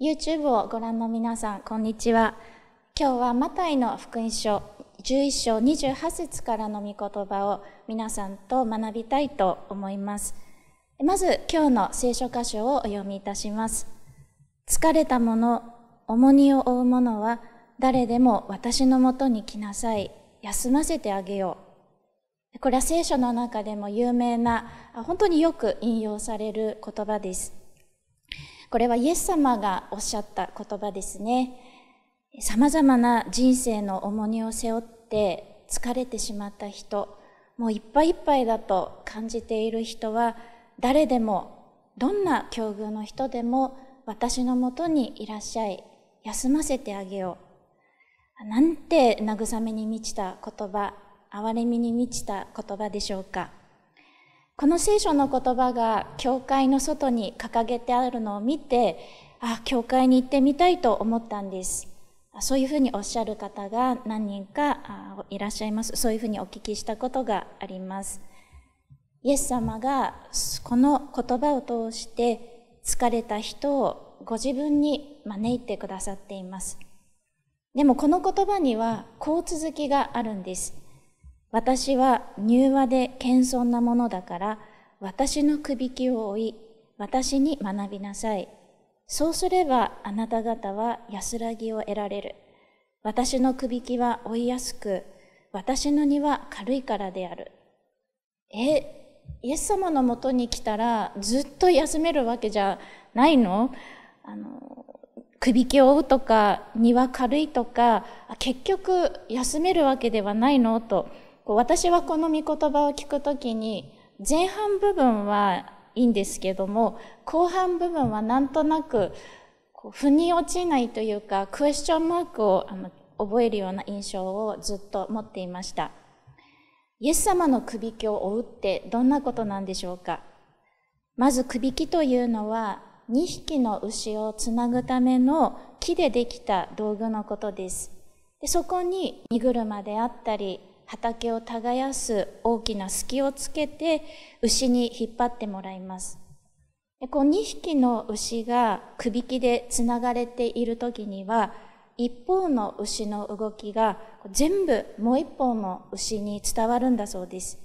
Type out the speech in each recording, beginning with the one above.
YouTube をご覧の皆さん、こんにちは。今日はマタイの福音書11章28節からの御言葉を皆さんと学びたいと思います。まず今日の聖書箇所をお読みいたします。疲れた者、重荷を負う者は誰でも私のもとに来なさい。休ませてあげよう。これは聖書の中でも有名な、本当によく引用される言葉です。これはイエス様がおっしゃった言葉ですね。様々な人生の重荷を背負って疲れてしまった人、もういっぱいいっぱいだと感じている人は、誰でも、どんな境遇の人でも、私のもとにいらっしゃい、休ませてあげよう。なんて慰めに満ちた言葉、憐れみに満ちた言葉でしょうか。この聖書の言葉が教会の外に掲げてあるのを見て、あ、教会に行ってみたいと思ったんです。そういうふうにおっしゃる方が何人かいらっしゃいます。そういうふうにお聞きしたことがあります。イエス様がこの言葉を通して疲れた人をご自分に招いてくださっています。でもこの言葉にはこう続きがあるんです。私は柔和で謙遜なものだから私のくびきを追い私に学びなさい。そうすればあなた方は安らぎを得られる。私のくびきは追いやすく、私の荷は軽いからである。え、イエス様のもとに来たらずっと休めるわけじゃないのあの、くびきを追うとか、荷は軽いとか、結局休めるわけではないのと、私はこの御言葉を聞くときに、前半部分はいいんですけども後半部分はなんとなくこう腑に落ちないというかクエスチョンマークをあの覚えるような印象をずっと持っていましたイエス様の首輝を追うってどんなことなんでしょうかまず首輝というのは2匹の牛をつなぐための木でできた道具のことですでそこに荷車であったり畑を耕す大きな隙をつけて牛に引っ張ってもらいます。でこう2匹の牛がくびきでつながれている時には一方の牛の動きが全部もう一方の牛に伝わるんだそうです。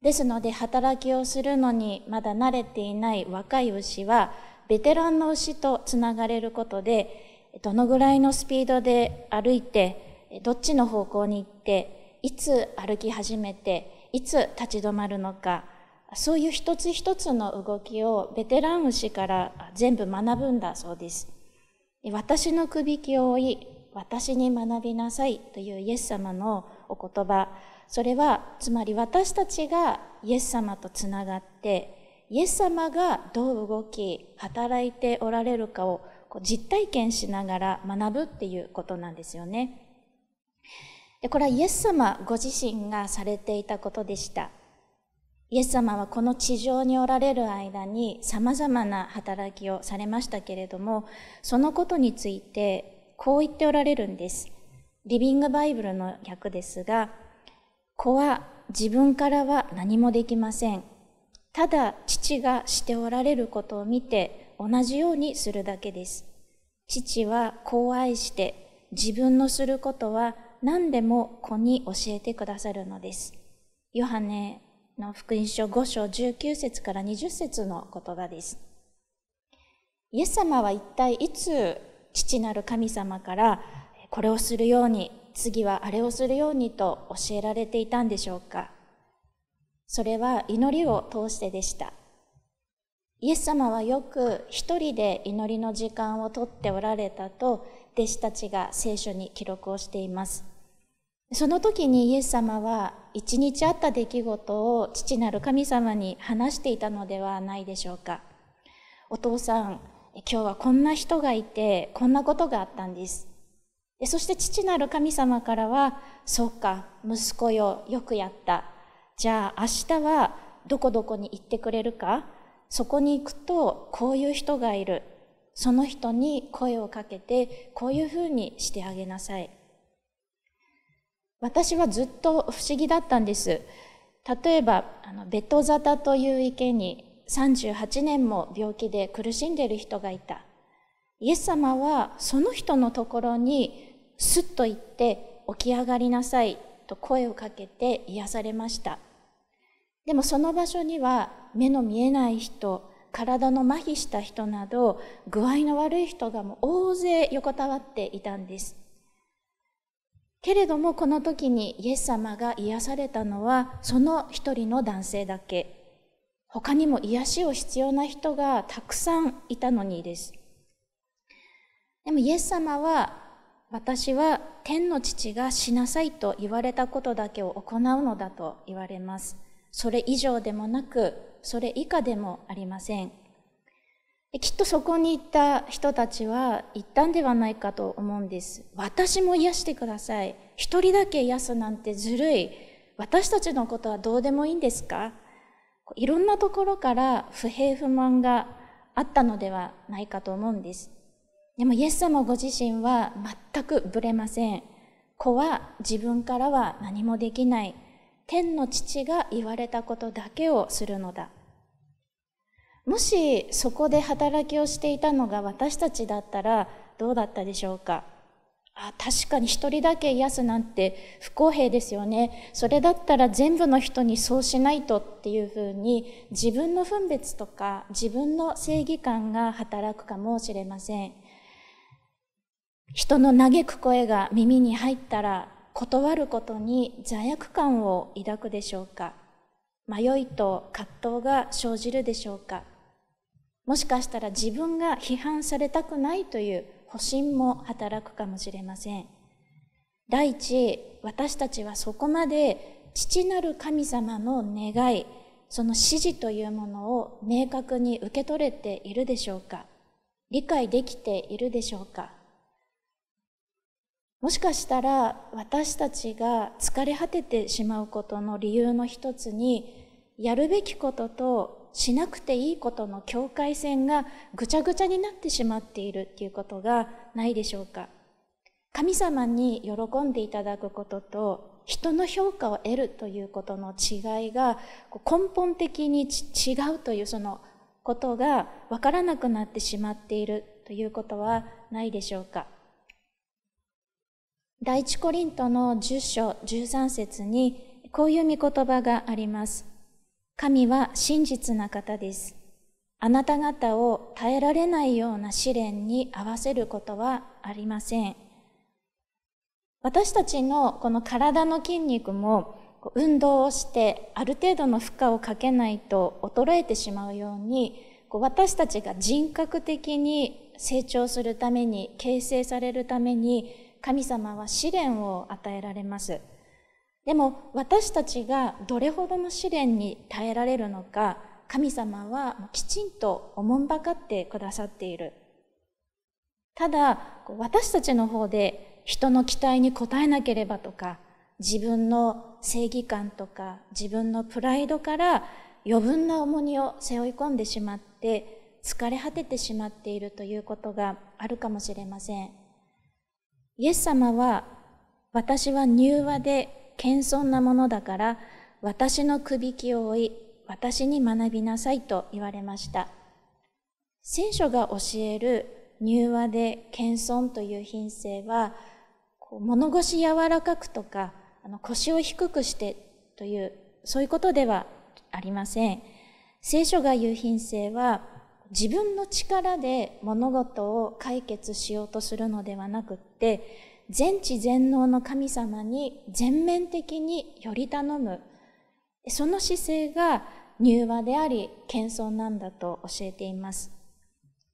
ですので働きをするのにまだ慣れていない若い牛はベテランの牛とつながれることでどのぐらいのスピードで歩いてどっちの方向に行っていつ歩き始めていつ立ち止まるのかそういう一つ一つの動きをベテラン牛から全部学ぶんだそうです私のくびきを追い私に学びなさいというイエス様のお言葉それはつまり私たちがイエス様とつながってイエス様がどう動き働いておられるかをこう実体験しながら学ぶっていうことなんですよね。でこれはイエス様ご自身がされていたことでしたイエス様はこの地上におられる間に様々な働きをされましたけれどもそのことについてこう言っておられるんですリビングバイブルの訳ですが子は自分からは何もできませんただ父がしておられることを見て同じようにするだけです父は子を愛して自分のすることは何でも子に教えてくださるのです。ヨハネの福音書5章19節から20節の言葉です。イエス様は一体いつ父なる神様からこれをするように次はあれをするようにと教えられていたんでしょうかそれは祈りを通してでしたイエス様はよく一人で祈りの時間をとっておられたと弟子たちが聖書に記録をしていますその時にイエス様は一日あった出来事を父なる神様に話していたのではないでしょうか。お父さん、今日はこんな人がいて、こんなことがあったんです。そして父なる神様からは、そうか、息子よ、よくやった。じゃあ明日はどこどこに行ってくれるかそこに行くとこういう人がいる。その人に声をかけて、こういうふうにしてあげなさい。私はずっと不思議だったんです例えばあのベトザタという池に38年も病気で苦しんでいる人がいたイエス様はその人のところにすっと行って起き上がりなさいと声をかけて癒されましたでもその場所には目の見えない人体の麻痺した人など具合の悪い人がもう大勢横たわっていたんですけれどもこの時にイエス様が癒されたのはその一人の男性だけ他にも癒しを必要な人がたくさんいたのにですでもイエス様は私は天の父がしなさいと言われたことだけを行うのだと言われますそれ以上でもなくそれ以下でもありませんきっとそこに行った人たちは行ったんではないかと思うんです。私も癒してください。一人だけ癒すなんてずるい。私たちのことはどうでもいいんですかいろんなところから不平不満があったのではないかと思うんです。でもイエス様ご自身は全くぶれません。子は自分からは何もできない。天の父が言われたことだけをするのだ。もしそこで働きをしていたのが私たちだったらどうだったでしょうかあ確かに一人だけ癒すなんて不公平ですよねそれだったら全部の人にそうしないとっていうふうに自分の分別とか自分の正義感が働くかもしれません人の嘆く声が耳に入ったら断ることに罪悪感を抱くでしょうか迷いと葛藤が生じるでしょうかもしかしたら自分が批判されたくないという保身も働くかもしれません。第一、私たちはそこまで父なる神様の願い、その指示というものを明確に受け取れているでしょうか理解できているでしょうかもしかしたら私たちが疲れ果ててしまうことの理由の一つにやるべきこととしなくていいことの境界線がぐちゃぐちゃになってしまっているっていうことがないでしょうか神様に喜んでいただくことと人の評価を得るということの違いが根本的に違うというそのことが分からなくなってしまっているということはないでしょうか第一コリントの10章13節にこういう見言葉があります神は真実な方です。あなた方を耐えられないような試練に合わせることはありません。私たちのこの体の筋肉も運動をしてある程度の負荷をかけないと衰えてしまうように私たちが人格的に成長するために形成されるために神様は試練を与えられます。でも私たちがどれほどの試練に耐えられるのか神様はきちんとおもんばかってくださっているただ私たちの方で人の期待に応えなければとか自分の正義感とか自分のプライドから余分な重荷を背負い込んでしまって疲れ果ててしまっているということがあるかもしれませんイエス様は私は柔和で謙遜なものだから私のくびきを追い私に学びなさいと言われました聖書が教える柔和で謙遜という品性は物腰柔らかくとかあの腰を低くしてというそういうことではありません聖書が言う品性は自分の力で物事を解決しようとするのではなくって全知全能の神様に全面的により頼むその姿勢が柔和であり謙遜なんだと教えています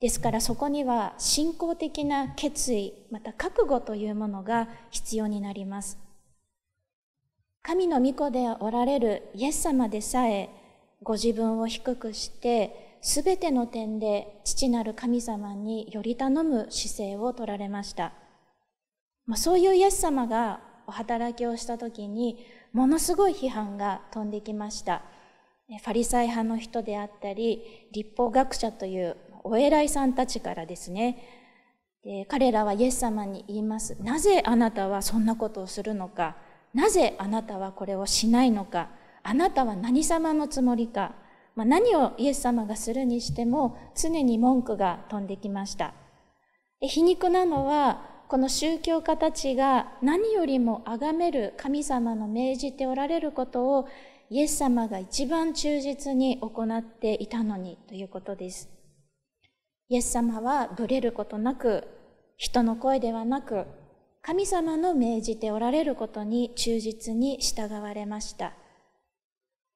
ですからそこには信仰的な決意また覚悟というものが必要になります神の御子でおられるイエス様でさえご自分を低くしてすべての点で父なる神様により頼む姿勢を取られました。まあ、そういうイエス様がお働きをした時にものすごい批判が飛んできましたファリサイ派の人であったり立法学者というお偉いさんたちからですねで彼らはイエス様に言いますなぜあなたはそんなことをするのかなぜあなたはこれをしないのかあなたは何様のつもりか、まあ、何をイエス様がするにしても常に文句が飛んできました皮肉なのはこの宗教家たちが何よりも崇める神様の命じておられることをイエス様が一番忠実に行っていたのにということです。イエス様はぶれることなく、人の声ではなく、神様の命じておられることに忠実に従われました。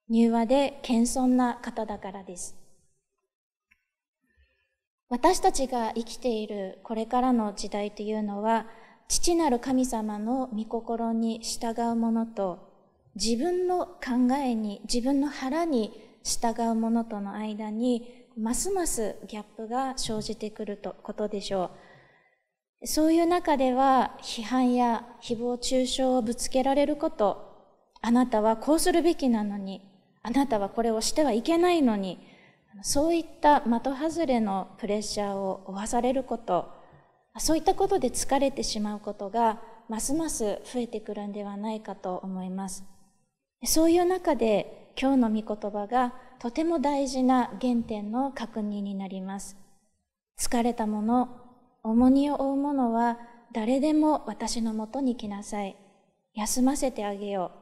柔和で謙遜な方だからです。私たちが生きているこれからの時代というのは父なる神様の御心に従うものと自分の考えに自分の腹に従うものとの間にますますギャップが生じてくるとことでしょうそういう中では批判や誹謗中傷をぶつけられることあなたはこうするべきなのにあなたはこれをしてはいけないのにそういった的外れのプレッシャーを負わされることそういったことで疲れてしまうことがますます増えてくるんではないかと思いますそういう中で今日の御言葉がとても大事な原点の確認になります疲れた者重荷を負う者は誰でも私のもとに来なさい休ませてあげよう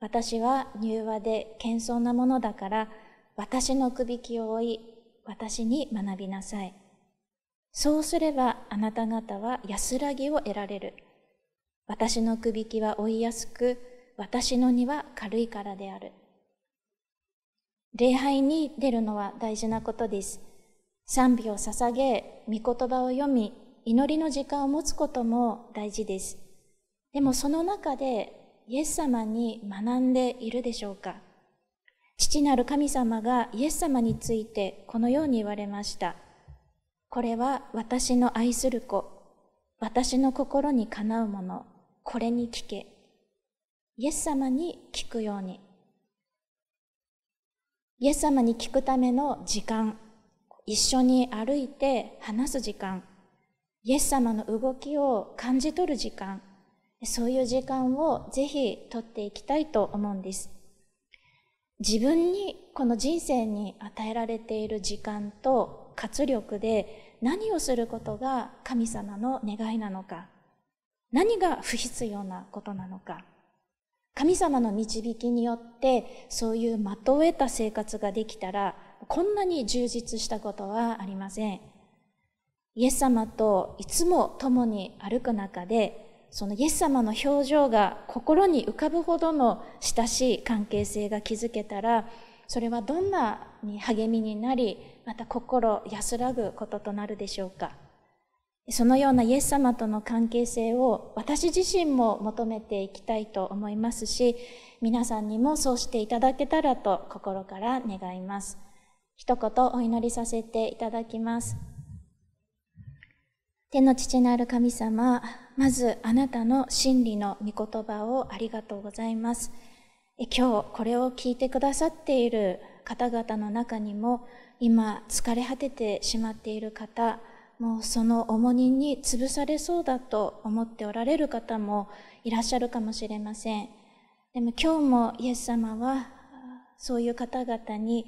私は柔和で謙遜なものだから私のくびきを追い、私に学びなさい。そうすればあなた方は安らぎを得られる。私のくびきは追いやすく、私の荷は軽いからである。礼拝に出るのは大事なことです。賛美を捧げ、御言葉を読み、祈りの時間を持つことも大事です。でもその中でイエス様に学んでいるでしょうか父なる神様がイエス様についてこのように言われました。これは私の愛する子、私の心にかなうもの、これに聞け。イエス様に聞くように。イエス様に聞くための時間、一緒に歩いて話す時間、イエス様の動きを感じ取る時間、そういう時間をぜひ取っていきたいと思うんです。自分にこの人生に与えられている時間と活力で何をすることが神様の願いなのか何が不必要なことなのか神様の導きによってそういうまとえた生活ができたらこんなに充実したことはありませんイエス様といつも共に歩く中でそのイエス様の表情が心に浮かぶほどの親しい関係性が築けたらそれはどんなに励みになりまた心安らぐこととなるでしょうかそのようなイエス様との関係性を私自身も求めていきたいと思いますし皆さんにもそうしていただけたらと心から願います一言お祈りさせていただきます天の父なる神様、まずあなたの真理の御言葉をありがとうございます。今日これを聞いてくださっている方々の中にも、今疲れ果ててしまっている方、もうその重荷に潰されそうだと思っておられる方もいらっしゃるかもしれません。でも今日もイエス様はそういう方々に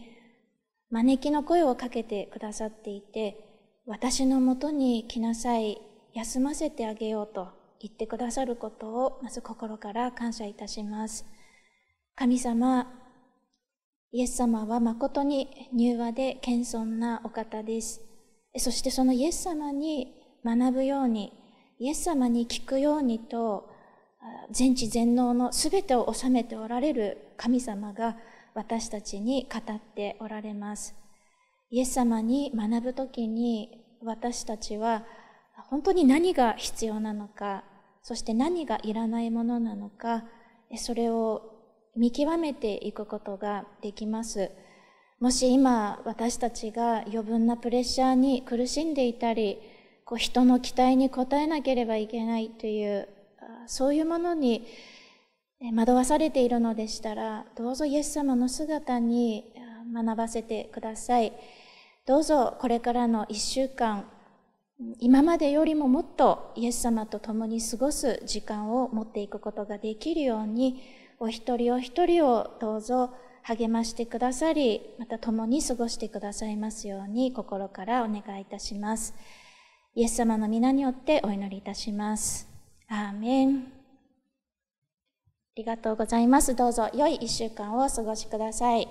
招きの声をかけてくださっていて、私のもとに来なさい、休ませてあげようと言ってくださることをまず心から感謝いたします。神様、イエス様は誠に柔和で謙遜なお方です。そしてそのイエス様に学ぶように、イエス様に聞くようにと、全知全能の全てを治めておられる神様が私たちに語っておられます。イエス様に学ぶ時に私たちは本当に何が必要なのかそして何がいらないものなのかそれを見極めていくことができますもし今私たちが余分なプレッシャーに苦しんでいたりこう人の期待に応えなければいけないというそういうものに惑わされているのでしたらどうぞイエス様の姿に学ばせてください。どうぞこれからの1週間、今までよりももっとイエス様と共に過ごす時間を持っていくことができるように、お一人お一人をどうぞ励ましてくださり、また共に過ごしてくださいますように心からお願いいたします。イエス様の皆によってお祈りいたします。アーメン。ありがとうございます。どうぞ良い1週間をお過ごしください。